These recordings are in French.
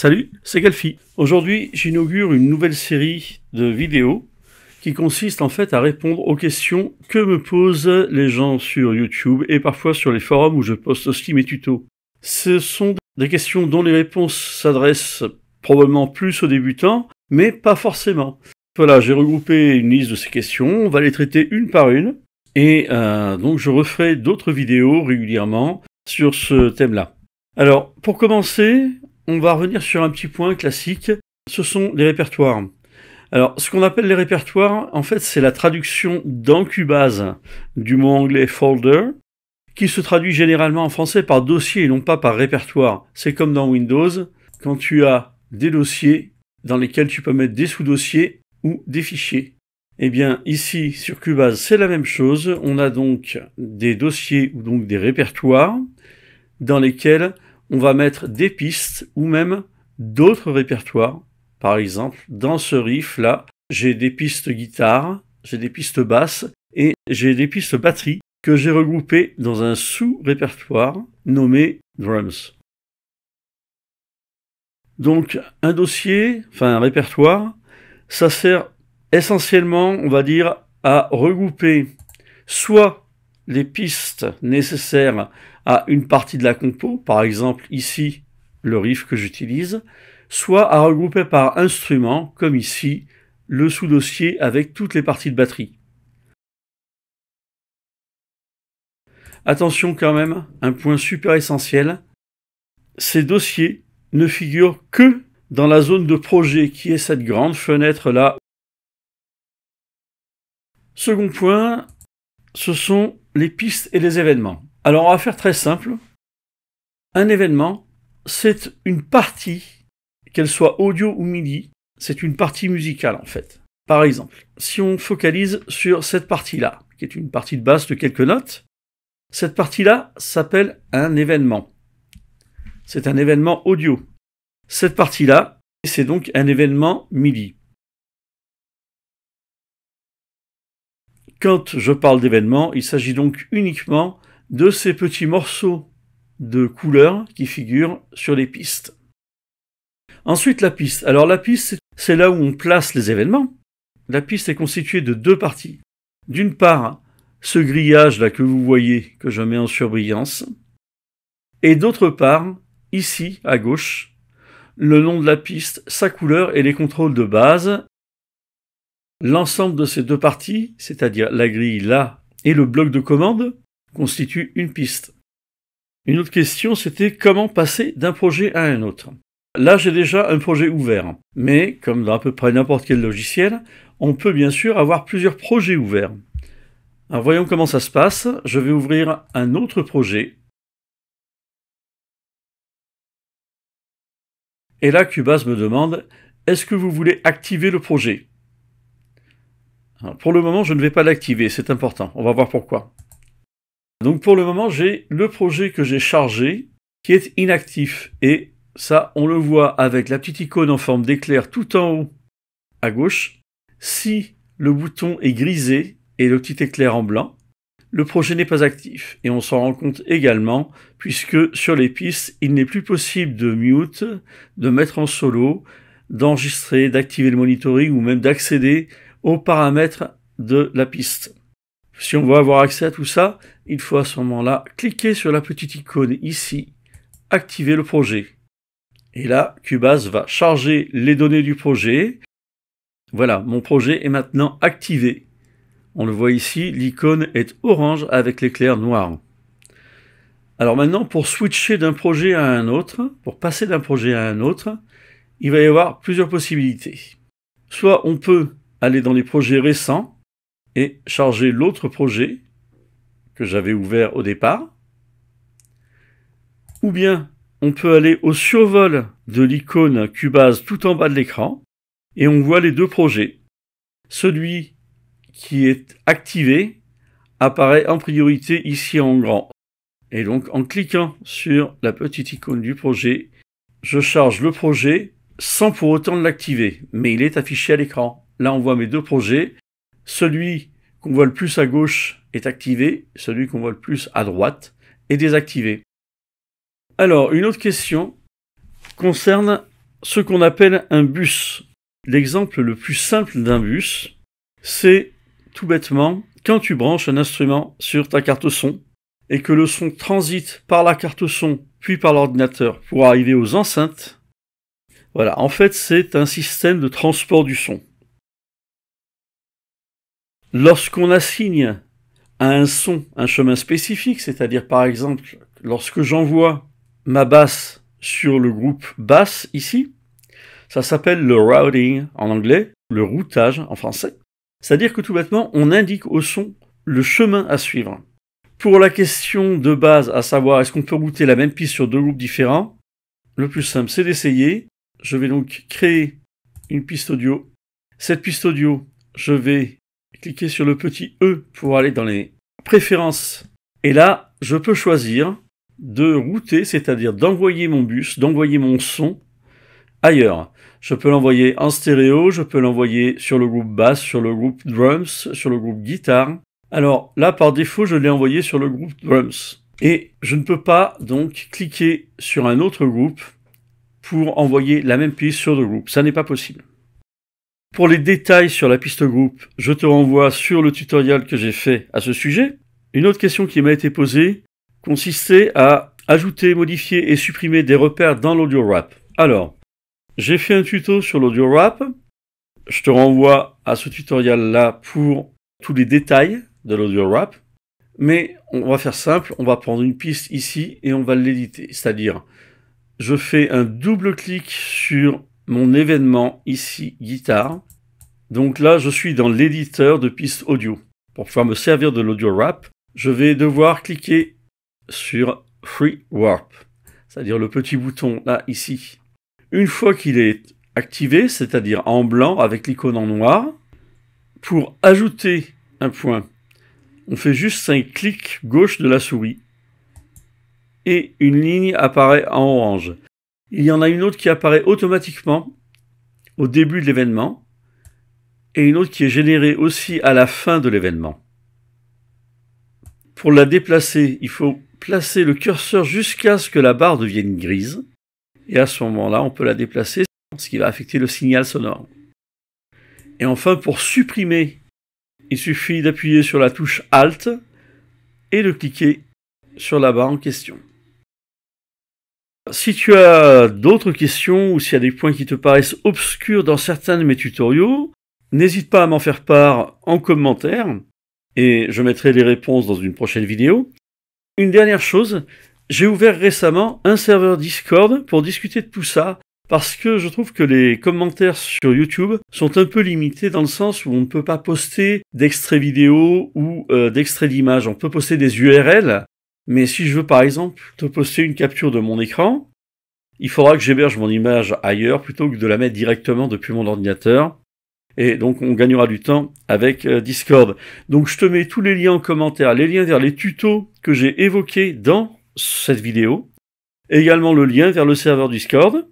Salut, c'est Galfi. Aujourd'hui, j'inaugure une nouvelle série de vidéos qui consiste en fait à répondre aux questions que me posent les gens sur YouTube et parfois sur les forums où je poste aussi mes tutos. Ce sont des questions dont les réponses s'adressent probablement plus aux débutants, mais pas forcément. Voilà, j'ai regroupé une liste de ces questions, on va les traiter une par une, et euh, donc je referai d'autres vidéos régulièrement sur ce thème-là. Alors, pour commencer, on va revenir sur un petit point classique, ce sont les répertoires. Alors, ce qu'on appelle les répertoires, en fait, c'est la traduction dans Cubase du mot anglais folder, qui se traduit généralement en français par dossier et non pas par répertoire. C'est comme dans Windows, quand tu as des dossiers dans lesquels tu peux mettre des sous-dossiers ou des fichiers. Eh bien, ici, sur Cubase, c'est la même chose. On a donc des dossiers ou donc des répertoires dans lesquels on va mettre des pistes ou même d'autres répertoires. Par exemple, dans ce riff là, j'ai des pistes guitare, j'ai des pistes basses et j'ai des pistes batterie que j'ai regroupées dans un sous-répertoire nommé drums. Donc un dossier, enfin un répertoire, ça sert essentiellement, on va dire, à regrouper soit les pistes nécessaires à une partie de la compo, par exemple ici le riff que j'utilise, soit à regrouper par instrument, comme ici le sous-dossier avec toutes les parties de batterie. Attention quand même, un point super essentiel, ces dossiers ne figurent que dans la zone de projet qui est cette grande fenêtre là. Second point, ce sont les pistes et les événements. Alors on va faire très simple. Un événement, c'est une partie, qu'elle soit audio ou MIDI, c'est une partie musicale en fait. Par exemple, si on focalise sur cette partie-là, qui est une partie de basse de quelques notes, cette partie-là s'appelle un événement. C'est un événement audio. Cette partie-là, c'est donc un événement MIDI. Quand je parle d'événement, il s'agit donc uniquement de ces petits morceaux de couleurs qui figurent sur les pistes. Ensuite, la piste. Alors la piste, c'est là où on place les événements. La piste est constituée de deux parties. D'une part, ce grillage là que vous voyez, que je mets en surbrillance. Et d'autre part, ici, à gauche, le nom de la piste, sa couleur et les contrôles de base. L'ensemble de ces deux parties, c'est-à-dire la grille là et le bloc de commande, constitue une piste. Une autre question, c'était comment passer d'un projet à un autre. Là, j'ai déjà un projet ouvert, mais comme dans à peu près n'importe quel logiciel, on peut bien sûr avoir plusieurs projets ouverts. voyons comment ça se passe. Je vais ouvrir un autre projet. Et là, Cubase me demande, est-ce que vous voulez activer le projet Pour le moment, je ne vais pas l'activer, c'est important. On va voir pourquoi. Donc pour le moment, j'ai le projet que j'ai chargé qui est inactif. Et ça, on le voit avec la petite icône en forme d'éclair tout en haut à gauche. Si le bouton est grisé et le petit éclair en blanc, le projet n'est pas actif. Et on s'en rend compte également puisque sur les pistes, il n'est plus possible de mute, de mettre en solo, d'enregistrer, d'activer le monitoring ou même d'accéder aux paramètres de la piste. Si on veut avoir accès à tout ça, il faut à ce moment-là cliquer sur la petite icône ici, activer le projet. Et là, Cubase va charger les données du projet. Voilà, mon projet est maintenant activé. On le voit ici, l'icône est orange avec l'éclair noir. Alors maintenant, pour switcher d'un projet à un autre, pour passer d'un projet à un autre, il va y avoir plusieurs possibilités. Soit on peut aller dans les projets récents, et charger l'autre projet que j'avais ouvert au départ. Ou bien on peut aller au survol de l'icône Cubase tout en bas de l'écran et on voit les deux projets. Celui qui est activé apparaît en priorité ici en grand. Et donc en cliquant sur la petite icône du projet, je charge le projet sans pour autant l'activer, mais il est affiché à l'écran. Là on voit mes deux projets celui qu'on voit le plus à gauche est activé, celui qu'on voit le plus à droite est désactivé. Alors, une autre question concerne ce qu'on appelle un bus. L'exemple le plus simple d'un bus, c'est tout bêtement quand tu branches un instrument sur ta carte son et que le son transite par la carte son puis par l'ordinateur pour arriver aux enceintes. Voilà, en fait c'est un système de transport du son. Lorsqu'on assigne à un son un chemin spécifique, c'est-à-dire par exemple lorsque j'envoie ma basse sur le groupe basse ici, ça s'appelle le routing en anglais, le routage en français. C'est-à-dire que tout bêtement, on indique au son le chemin à suivre. Pour la question de base, à savoir est-ce qu'on peut router la même piste sur deux groupes différents, le plus simple c'est d'essayer. Je vais donc créer une piste audio. Cette piste audio, je vais Cliquez sur le petit E pour aller dans les préférences. Et là, je peux choisir de router, c'est-à-dire d'envoyer mon bus, d'envoyer mon son ailleurs. Je peux l'envoyer en stéréo, je peux l'envoyer sur le groupe basse, sur le groupe drums, sur le groupe guitare. Alors là, par défaut, je l'ai envoyé sur le groupe drums. Et je ne peux pas donc cliquer sur un autre groupe pour envoyer la même piste sur le groupe. Ça n'est pas possible. Pour les détails sur la piste groupe, je te renvoie sur le tutoriel que j'ai fait à ce sujet. Une autre question qui m'a été posée consistait à ajouter, modifier et supprimer des repères dans l'audio wrap. Alors, j'ai fait un tuto sur l'audio wrap. Je te renvoie à ce tutoriel là pour tous les détails de l'audio wrap. Mais on va faire simple, on va prendre une piste ici et on va l'éditer. C'est-à-dire, je fais un double clic sur mon événement ici guitare. Donc là, je suis dans l'éditeur de pistes audio. Pour pouvoir me servir de l'audio wrap, je vais devoir cliquer sur Free Warp, c'est-à-dire le petit bouton là, ici. Une fois qu'il est activé, c'est-à-dire en blanc avec l'icône en noir, pour ajouter un point, on fait juste un clic gauche de la souris et une ligne apparaît en orange il y en a une autre qui apparaît automatiquement au début de l'événement et une autre qui est générée aussi à la fin de l'événement. Pour la déplacer, il faut placer le curseur jusqu'à ce que la barre devienne grise et à ce moment-là, on peut la déplacer, ce qui va affecter le signal sonore. Et enfin, pour supprimer, il suffit d'appuyer sur la touche Alt et de cliquer sur la barre en question. Si tu as d'autres questions ou s'il y a des points qui te paraissent obscurs dans certains de mes tutoriaux, n'hésite pas à m'en faire part en commentaire et je mettrai les réponses dans une prochaine vidéo. Une dernière chose, j'ai ouvert récemment un serveur Discord pour discuter de tout ça parce que je trouve que les commentaires sur YouTube sont un peu limités dans le sens où on ne peut pas poster d'extraits vidéo ou d'extrait euh, d'extraits d'images. On peut poster des URL, mais si je veux par exemple te poster une capture de mon écran, il faudra que j'héberge mon image ailleurs plutôt que de la mettre directement depuis mon ordinateur. Et donc on gagnera du temps avec euh, Discord. Donc je te mets tous les liens en commentaire, les liens vers les tutos que j'ai évoqués dans cette vidéo, également le lien vers le serveur Discord.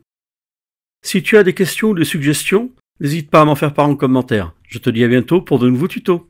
Si tu as des questions ou des suggestions, n'hésite pas à m'en faire part en commentaire. Je te dis à bientôt pour de nouveaux tutos.